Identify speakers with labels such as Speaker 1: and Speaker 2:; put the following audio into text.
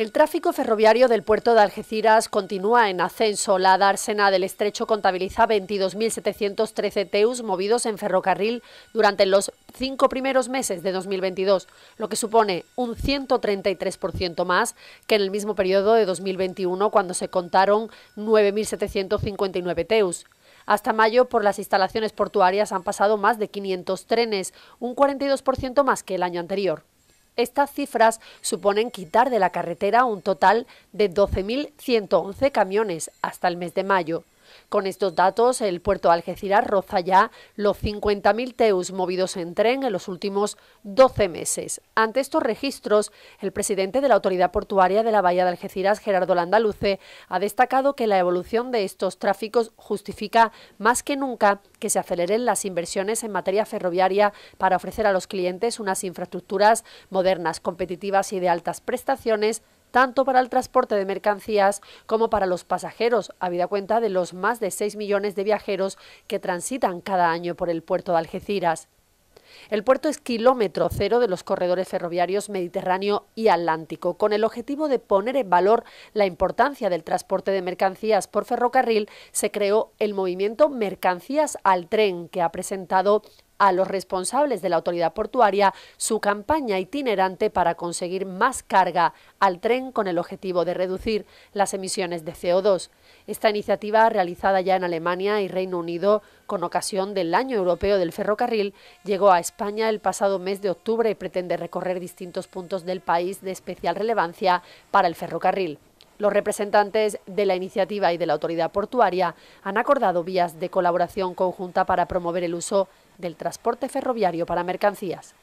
Speaker 1: El tráfico ferroviario del puerto de Algeciras continúa en ascenso. La dársena del estrecho contabiliza 22.713 teus movidos en ferrocarril durante los cinco primeros meses de 2022, lo que supone un 133% más que en el mismo periodo de 2021 cuando se contaron 9.759 teus. Hasta mayo, por las instalaciones portuarias han pasado más de 500 trenes, un 42% más que el año anterior. Estas cifras suponen quitar de la carretera un total de 12.111 camiones hasta el mes de mayo. Con estos datos, el puerto de Algeciras roza ya los 50.000 teus movidos en tren en los últimos 12 meses. Ante estos registros, el presidente de la Autoridad Portuaria de la Bahía de Algeciras, Gerardo Landaluce, ha destacado que la evolución de estos tráficos justifica más que nunca que se aceleren las inversiones en materia ferroviaria para ofrecer a los clientes unas infraestructuras modernas, competitivas y de altas prestaciones tanto para el transporte de mercancías como para los pasajeros, vida cuenta de los más de 6 millones de viajeros que transitan cada año por el puerto de Algeciras. El puerto es kilómetro cero de los corredores ferroviarios Mediterráneo y Atlántico, con el objetivo de poner en valor la importancia del transporte de mercancías por ferrocarril, se creó el movimiento Mercancías al Tren, que ha presentado a los responsables de la autoridad portuaria su campaña itinerante para conseguir más carga al tren con el objetivo de reducir las emisiones de CO2. Esta iniciativa, realizada ya en Alemania y Reino Unido con ocasión del Año Europeo del Ferrocarril, llegó a España el pasado mes de octubre y pretende recorrer distintos puntos del país de especial relevancia para el ferrocarril. Los representantes de la iniciativa y de la autoridad portuaria han acordado vías de colaboración conjunta para promover el uso del transporte ferroviario para mercancías.